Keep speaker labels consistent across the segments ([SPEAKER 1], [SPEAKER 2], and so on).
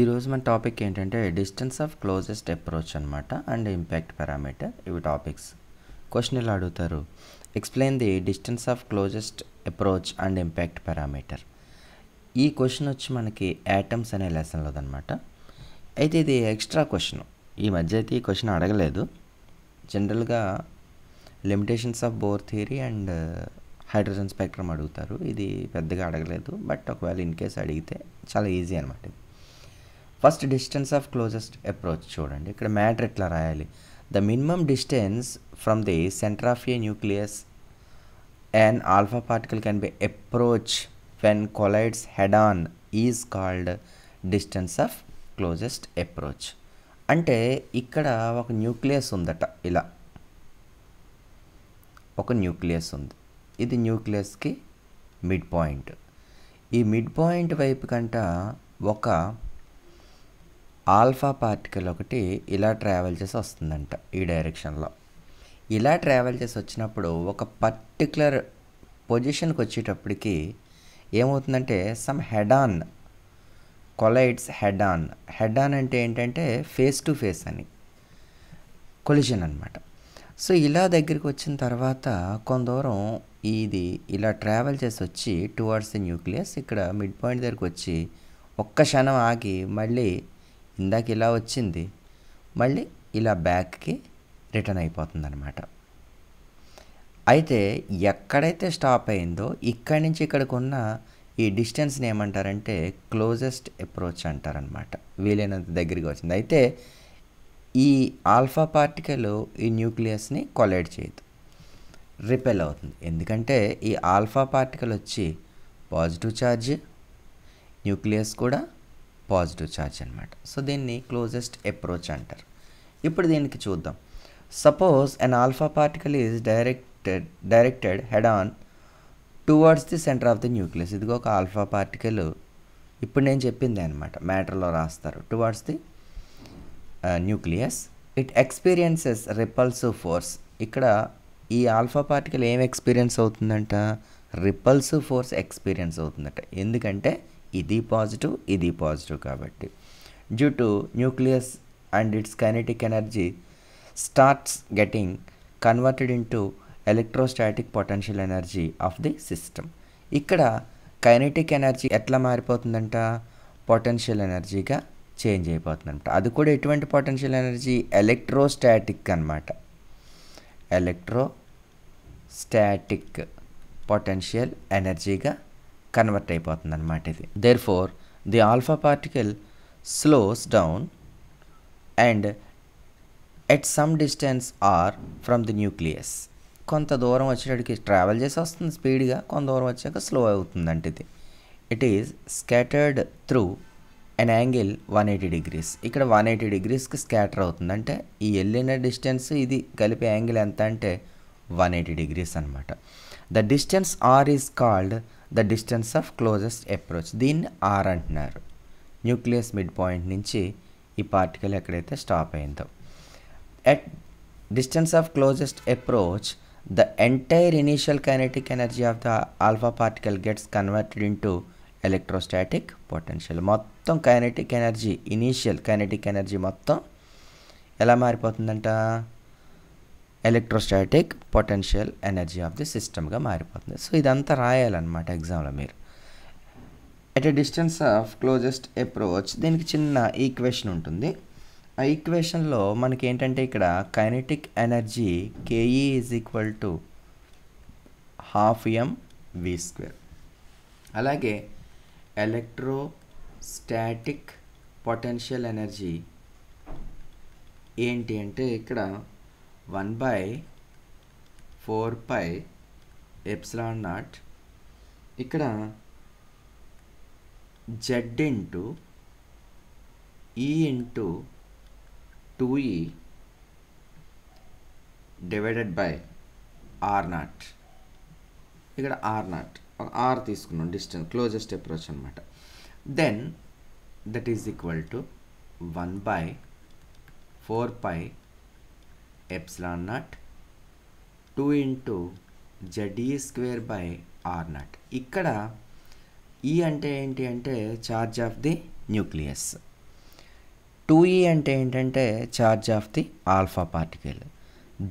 [SPEAKER 1] ఈరోజు మన టాపిక్ ఏంటంటే డిస్టెన్స్ ఆఫ్ క్లోజెస్ట్ అప్రోచ్ అనమాట అండ్ ఇంపాక్ట్ పారామీటర్ ఇవి టాపిక్స్ క్వశ్చన్ ఇలా అడుగుతారు explain the distance of closest approach and impact parameter ఈ క్వశ్చన్ వచ్చి మనకి యాటమ్స్ అనే లెసన్లోదనమాట అయితే ఇది ఎక్స్ట్రా క్వశ్చన్ ఈ మధ్య అయితే ఈ క్వశ్చన్ అడగలేదు జనరల్గా limitations of Bohr theory and hydrogen spectrum అడుగుతారు ఇది పెద్దగా అడగలేదు బట్ ఒకవేళ ఇన్ కేస్ అడిగితే చాలా ఈజీ అనమాట ఇది first distance of closest approach చూడండి ఇక్కడ మ్యాటర్ ఎట్లా రాయాలి the minimum distance from the centre of a nucleus and alpha particle can be approach when collides head on is called distance of closest approach అంటే ఇక్కడ ఒక nucleus ఉందట ఇలా ఒక న్యూక్లియస్ ఉంది ఇది న్యూక్లియస్కి మిడ్ పాయింట్ ఈ మిడ్ పాయింట్ వైపు కంట ఒక ఆల్ఫా పార్టికల్ ఒకటి ఇలా ట్రావెల్ చేసి వస్తుందంట ఈ డైరెక్షన్లో ఇలా ట్రావెల్ చేసి వచ్చినప్పుడు ఒక పర్టికులర్ పొజిషన్కి వచ్చేటప్పటికి ఏమవుతుందంటే some head on collides head on head on అంటే ఏంటంటే ఫేస్ టు ఫేస్ అని కొలిజన్ అనమాట సో ఇలా దగ్గరికి వచ్చిన తర్వాత కొంత దూరం ఇది ఇలా ట్రావెల్ చేసి వచ్చి టువార్డ్స్ ది న్యూక్లియస్ ఇక్కడ మిడ్ పాయింట్ దగ్గరికి వచ్చి ఒక్క క్షణం ఆగి మళ్ళీ ఇందాక ఇలా వచ్చింది మళ్ళీ ఇలా బ్యాక్కి రిటర్న్ అయిపోతుంది అనమాట అయితే ఎక్కడైతే స్టాప్ అయిందో ఇక్కడి నుంచి ఇక్కడికి ఉన్న ఈ డిస్టెన్స్ని ఏమంటారంటే క్లోజెస్ట్ అప్రోచ్ అంటారనమాట వీలైనంత దగ్గరికి వచ్చింది అయితే ఈ ఆల్ఫా పార్టికల్ ఈ న్యూక్లియస్ని కొలైడ్ చేయదు రిపెల్ అవుతుంది ఎందుకంటే ఈ ఆల్ఫా పార్టికల్ వచ్చి పాజిటివ్ ఛార్జ్ న్యూక్లియస్ కూడా పాజిటివ్ ఛార్జ్ అనమాట సో దీన్ని క్లోజెస్ట్ అప్రోచ్ అంటారు ఇప్పుడు దీనికి చూద్దాం suppose an alpha particle is directed directed head on towards the centre of the nucleus ఇదిగో ఒక ఆల్ఫా పార్టికల్ ఇప్పుడు నేను చెప్పింది అనమాట మ్యాటర్లో రాస్తారు towards the nucleus it experiences repulsive force ఇక్కడ ఈ ఆల్ఫా పార్టికల్ ఏం ఎక్స్పీరియన్స్ అవుతుందంట రిపల్సివ్ ఫోర్స్ ఎక్స్పీరియన్స్ అవుతుందట ఎందుకంటే ఇది పాజిటివ్ ఇది పాజిటివ్ కాబట్టి due to nucleus and its kinetic energy starts getting converted to electrostatic potential energy of the system ఇక్కడ కైనెటిక్ ఎనర్జీ ఎట్లా మారిపోతుందంట పొటెన్షియల్ ఎనర్జీగా చేంజ్ అయిపోతుందంట అది కూడా ఎటువంటి పొటెన్షియల్ ఎనర్జీ ఎలక్ట్రోస్టాటిక్ అనమాట ఎలక్ట్రో స్టాటిక్ పొటెన్షియల్ ఎనర్జీగా కన్వర్ట్ అయిపోతుంది అనమాట ఇది there therefore the alpha particle slows down and at some distance r from the nucleus కొంత దూరం వచ్చేటికి ట్రావెల్ చేసి వస్తుంది స్పీడ్గా కొంత దూరం వచ్చాక స్లో అంటే ఇది it is scattered through an angle one eighty degrees ఇక్కడ వన్ ఎయిటీ డిగ్రీస్కి స్కాటర్ అవుతుంది అంటే ఈ వెళ్ళిన డిస్టెన్స్ ఇది కలిపే యాంగిల్ ఎంత అంటే వన్ ఎయిటీ డిగ్రీస్ అనమాట the distance r is called the distance of closest approach దీన్ని ఆర్ అంటున్నారు న్యూక్లియస్ మిడ్ పాయింట్ నుంచి ఈ పార్టికల్ ఎక్కడైతే స్టాప్ అయిందో at distance of closest approach the entire initial kinetic energy of the alpha particle gets converted into electrostatic potential మొత్తం kinetic energy initial kinetic energy మొత్తం ఎలా మారిపోతుందంట electrostatic potential energy of the సిస్టమ్గా మారిపోతుంది so ఇదంతా రాయాలన్నమాట ఎగ్జామ్లో మీరు at a distance of closest approach దీనికి చిన్న ఈక్వేషన్ ఉంటుంది ఆ ఈక్వేషన్లో మనకి ఏంటంటే ఇక్కడ kinetic energy KE is equal to half m v square అలాగే ఎలక్ట్రో స్టాటిక్ పొటెన్షియల్ ఎనర్జీ ఏంటి అంటే ఇక్కడ one by four pi epsilon naught ఇక్కడ Z into e into two e divided by r naught ఇక్కడ ఆర్ నాట్ ఆర్ తీసుకున్నాం distance closest approach అనమాట then that is equal to one by four pi epsilon not two into Z e square by r naught ఇక్కడ e అంటే ఏంటి అంటే charge of the nucleus two e అంటే ఏంటంటే charge of the alpha particle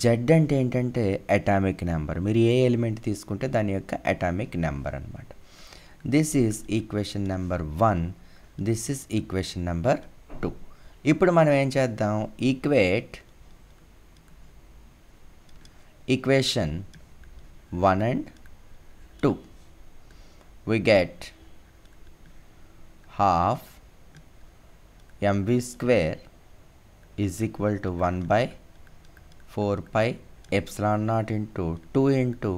[SPEAKER 1] Z అంటే ఏంటంటే atomic number మీరు ఏ element తీసుకుంటే దాని యొక్క అటామిక్ నెంబర్ అనమాట this is equation number one this is equation number two ఇప్పుడు మనం ఏం చేద్దాం equate equation 1 and 2 we get half mv square is equal to 1 by 4 pi epsilon naught into 2 into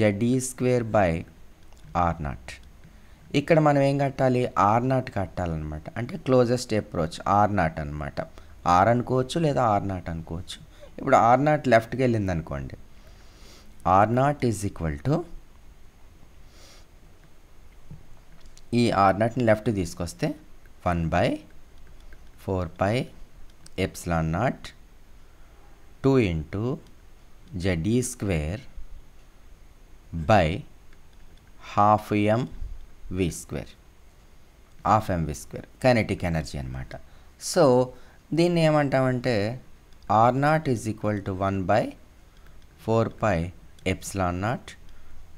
[SPEAKER 1] ze square by r naught ఇక్కడ మనం ఏం కట్టాలి are naught కట్టాలన్నమాట అంటే క్లోజెస్ట్ అప్రోచ్ ఆర్ నాట్ అనమాట ఆర్ అనుకోవచ్చు లేదా ఆర్ నాట్ అనుకోవచ్చు ఇప్పుడు ఆర్ నాట్ లెఫ్ట్కి వెళ్ళింది అనుకోండి r naught is equal to ఈ ఆర్ నాట్ని లెఫ్ట్ తీసుకొస్తే one by four pi epsilon naught two into Z e square by half m v square half m v square kinetic energy అనమాట సో దీన్ని ఏమంటామంటే r naught is equal to 1 by 4 pi epsilon naught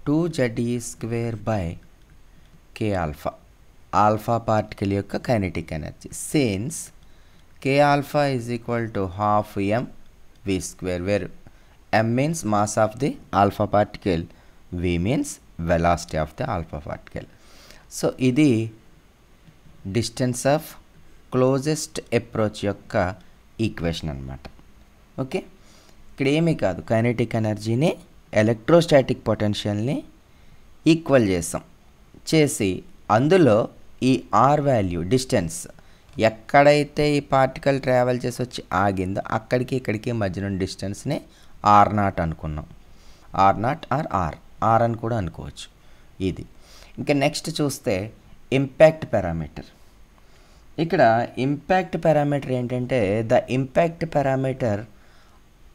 [SPEAKER 1] 2 e square by k alpha alpha particle యొక్క kinetic energy since k alpha is equal to half m v square where m means mass of the alpha particle v means velocity of the alpha particle so ఇది distance of closest approach యొక్క equation matter. Okay ఇక్కడ ఏమీ కాదు kinetic ఎనర్జీని electrostatic పొటెన్షియల్ని equal చేస్తాం చేసి అందులో ఈ ఆర్ వాల్యూ డిస్టెన్స్ ఎక్కడైతే ఈ పార్టికల్ ట్రావెల్ చేసి వచ్చి ఆగిందో అక్కడికి ఇక్కడికి మధ్యన డిస్టెన్స్ని ఆర్ నాట్ అనుకున్నాం r naught r r r అని కూడా అనుకోవచ్చు ఇది ఇంకా నెక్స్ట్ చూస్తే ఇంపాక్ట్ పారామీటర్ ఇక్కడ ఇంపాక్ట్ పారామీటర్ ఏంటంటే the impact parameter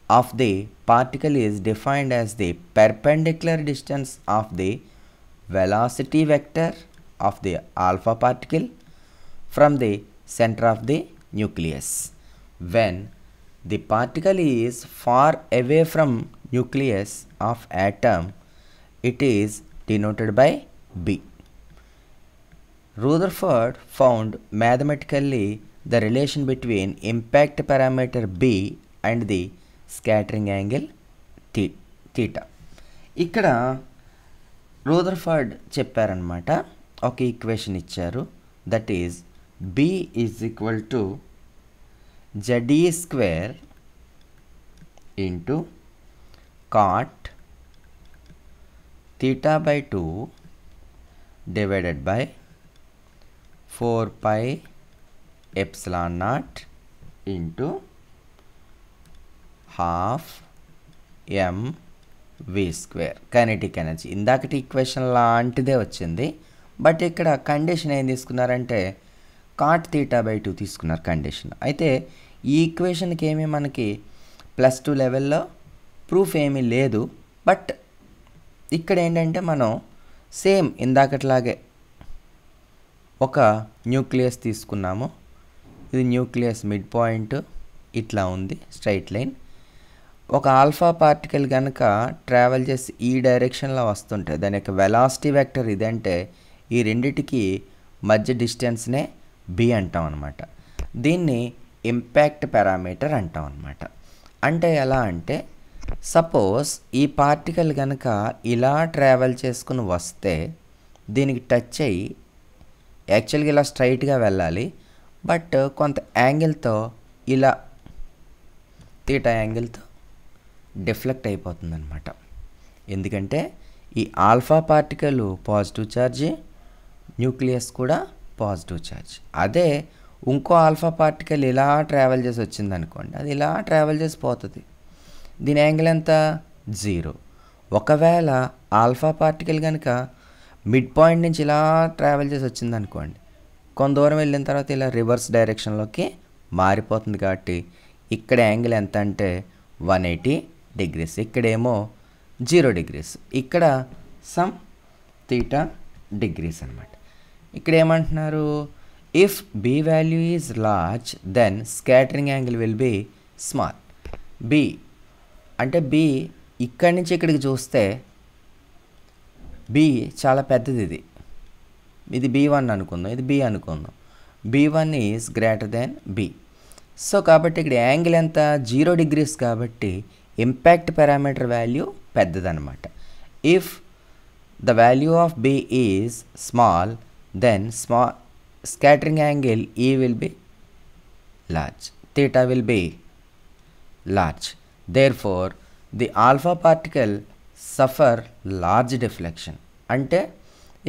[SPEAKER 1] of the particle is defined as the perpendicular distance of the velocity vector of the alpha particle from the center of the nucleus. When the particle is far away from nucleus of atom, it is denoted by B. Rutherford found mathematically the relation between impact parameter B and the scattering angle థీ theta ఇక్కడ Rutherford చెప్పారనమాట ఒక equation ఇచ్చారు that is b is equal to Z e e square into cot theta by two divided by four pi epsilon naught into half m v square kinetic energy ఇందాకటి equation లాంటిదే వచ్చింది but ఇక్కడ condition ఏం తీసుకున్నారంటే cot theta by two తీసుకున్నారు condition అయితే ఈ ఈక్వేషన్కి ఏమీ మనకి ప్లస్ టూ లెవెల్లో ప్రూఫ్ ఏమీ లేదు బట్ ఇక్కడ ఏంటంటే మనం సేమ్ ఇందాకట్లాగే ఒక న్యూక్లియస్ తీసుకున్నాము ఇది న్యూక్లియస్ మిడ్ పాయింట్ ఇట్లా ఉంది స్ట్రైట్ లైన్ ఒక ఆల్ఫా పార్టికల్ కనుక ట్రావెల్ చేసి ఈ డైరెక్షన్లో వస్తుంటే దాని యొక్క వెలాసిటీ వెక్టర్ ఇదంటే ఈ రెండిటికి మధ్య డిస్టెన్స్నే బి అంటాం అనమాట దీన్ని ఇంపాక్ట్ పారామీటర్ అంటాం అనమాట అంటే ఎలా అంటే సపోజ్ ఈ పార్టికల్ కనుక ఇలా ట్రావెల్ చేసుకుని వస్తే దీనికి టచ్ అయ్యి యాక్చువల్గా ఇలా స్ట్రైట్గా వెళ్ళాలి బట్ కొంత యాంగిల్తో ఇలా తీటా యాంగిల్తో డిఫ్లెక్ట్ అయిపోతుందన్నమాట ఎందుకంటే ఈ alpha particle positive charge nucleus కూడా పాజిటివ్ ఛార్జ్ అదే ఇంకో ఆల్ఫా పార్టికల్ ఇలా ట్రావెల్ చేసి వచ్చింది అనుకోండి అది ఇలా ట్రావెల్ చేసి పోతుంది దీని యాంగిల్ ఎంత జీరో ఒకవేళ ఆల్ఫా పార్టికల్ కనుక మిడ్ పాయింట్ నుంచి ఇలా ట్రావెల్ చేసి వచ్చింది అనుకోండి కొంత దూరం వెళ్ళిన తర్వాత ఇలా రివర్స్ డైరెక్షన్లోకి మారిపోతుంది కాబట్టి ఇక్కడ యాంగిల్ ఎంత అంటే వన్ ఎయిటీ డిగ్రీస్ ఇక్కడేమో జీరో డిగ్రీస్ ఇక్కడ సమ్ తీటా డిగ్రీస్ అనమాట ఇక్కడ ఏమంటున్నారు if b value is large then scattering angle will be small b అంటే బి ఇక్కడి నుంచి ఇక్కడికి చూస్తే బి చాలా పెద్దది ఇది ఇది బి వన్ అనుకుందాం ఇది బి అనుకుందాం b one is greater than b so కాబట్టి ఇక్కడ యాంగిల్ ఎంత జీరో డిగ్రీస్ కాబట్టి ఇంపాక్ట్ పారామీటర్ వాల్యూ పెద్దదనమాట if the value of b is small then స్మా స్కాటరింగ్ యాంగిల్ ఈ will be large will be large therefore the alpha particle suffer large deflection అంటే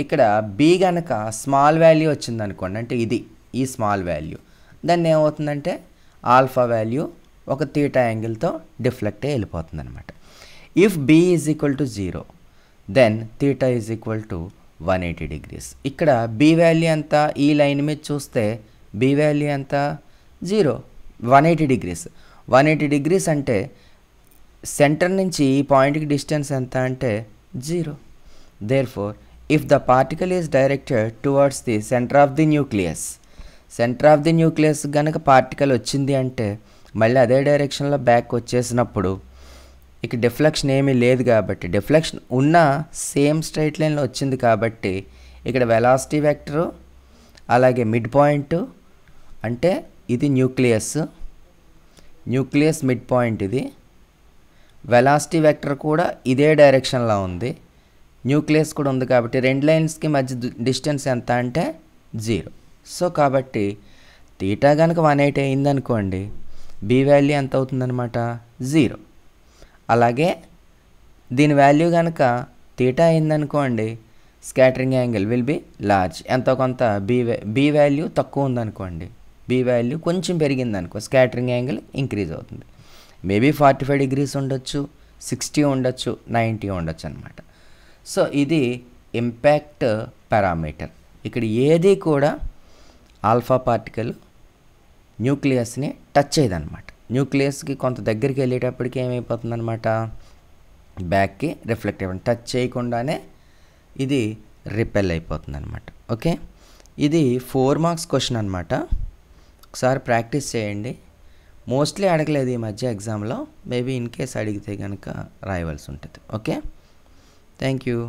[SPEAKER 1] ఇక్కడ B గనక small value వచ్చింది అనుకోండి అంటే ఇది ఈ స్మాల్ వాల్యూ దాన్ని ఏమవుతుందంటే ఆల్ఫా వాల్యూ ఒక తీటా యాంగిల్తో డిఫ్లెక్టే వెళ్ళిపోతుంది అనమాట if b is equal to zero then theta is equal to one eighty degrees ఇక్కడ బి వాల్యూ ఎంత ఈ లైన్ మీద చూస్తే బి వాల్యూ ఎంత zero one eighty degrees one eighty degrees అంటే సెంటర్ నుంచి ఈ పాయింట్కి డిస్టెన్స్ ఎంత అంటే zero therefore if the particle is directed towards the centre of the nucleus centre of the nucleus కనుక పార్టికల్ వచ్చింది అంటే మళ్ళీ అదే డైరెక్షన్లో బ్యాక్ వచ్చేసినప్పుడు ఇక డిఫ్లెక్షన్ ఏమీ లేదు కాబట్టి డిఫ్లెక్షన్ ఉన్న సేమ్ స్ట్రైట్ లైన్లో వచ్చింది కాబట్టి ఇక్కడ వెలాసిటీ వెక్టరు అలాగే మిడ్ పాయింట్ అంటే ఇది న్యూక్లియస్ న్యూక్లియస్ మిడ్ పాయింట్ ఇది వెలాసిటీ వెక్టర్ కూడా ఇదే డైరెక్షన్లో ఉంది న్యూక్లియస్ కూడా ఉంది కాబట్టి రెండు లైన్స్కి మధ్య డిస్టెన్స్ ఎంత అంటే జీరో సో కాబట్టి తీటా కనుక వన్ అయింది అయిందనుకోండి బి వాల్యూ ఎంత అవుతుందన్నమాట జీరో అలాగే దీని వాల్యూ కనుక తీటా అయిందనుకోండి scattering angle will be large ఎంతో కొంత బి బి వాల్యూ తక్కువ ఉందనుకోండి బి వాల్యూ కొంచెం పెరిగింది అనుకో స్కాటరింగ్ యాంగిల్ ఇంక్రీజ్ అవుతుంది మేబీ ఫార్టీ ఫైవ్ డిగ్రీస్ ఉండొచ్చు సిక్స్టీ ఉండొచ్చు నైంటీ ఉండొచ్చు అనమాట సో ఇది ఇంపాక్ట్ పారామీటర్ ఇక్కడ ఏది కూడా ఆల్ఫా పార్టికల్ న్యూక్లియస్ని టచ్ అయ్యదనమాట న్యూక్లియస్కి కొంత దగ్గరికి వెళ్ళేటప్పటికి ఏమైపోతుందనమాట బ్యాక్కి రిఫ్లెక్ట్ అయ్యి టచ్ చేయకుండానే ఇది రిపెల్ అయిపోతుంది అనమాట ఓకే ఇది ఫోర్ మార్క్స్ క్వశ్చన్ అనమాట ఒకసారి ప్రాక్టీస్ చేయండి మోస్ట్లీ అడగలేదు ఈ మధ్య ఎగ్జామ్లో మేబీ ఇన్ కేస్ అడిగితే కనుక రాయవలసి ఉంటుంది ఓకే థ్యాంక్ యూ